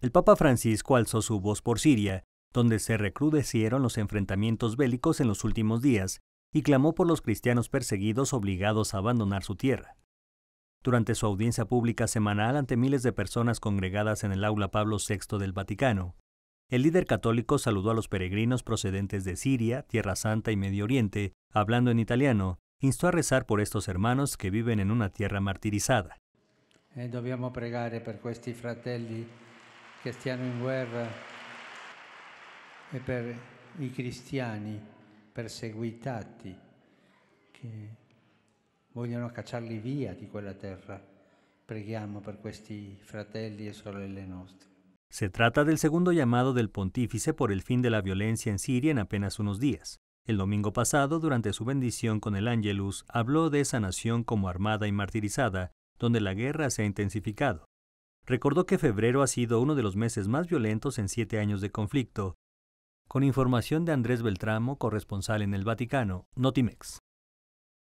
el Papa Francisco alzó su voz por Siria, donde se recrudecieron los enfrentamientos bélicos en los últimos días, y clamó por los cristianos perseguidos obligados a abandonar su tierra. Durante su audiencia pública semanal ante miles de personas congregadas en el aula Pablo VI del Vaticano, el líder católico saludó a los peregrinos procedentes de Siria, Tierra Santa y Medio Oriente, hablando en italiano, instó a rezar por estos hermanos que viven en una tierra martirizada. Eh, che stiano en guerra y e per i cristiani perseguitati che vogliono cacciarli via di quella terra. Preghiamo per questi fratelli e sorelle Se trata del segundo llamado del pontífice por el fin de la violencia en Siria en apenas unos días. El domingo pasado, durante su bendición con el Angelus, habló de esa nación como armada y martirizada, donde la guerra se ha intensificado, recordó que febrero ha sido uno de los meses más violentos en siete años de conflicto. Con información de Andrés Beltramo, corresponsal en el Vaticano, Notimex.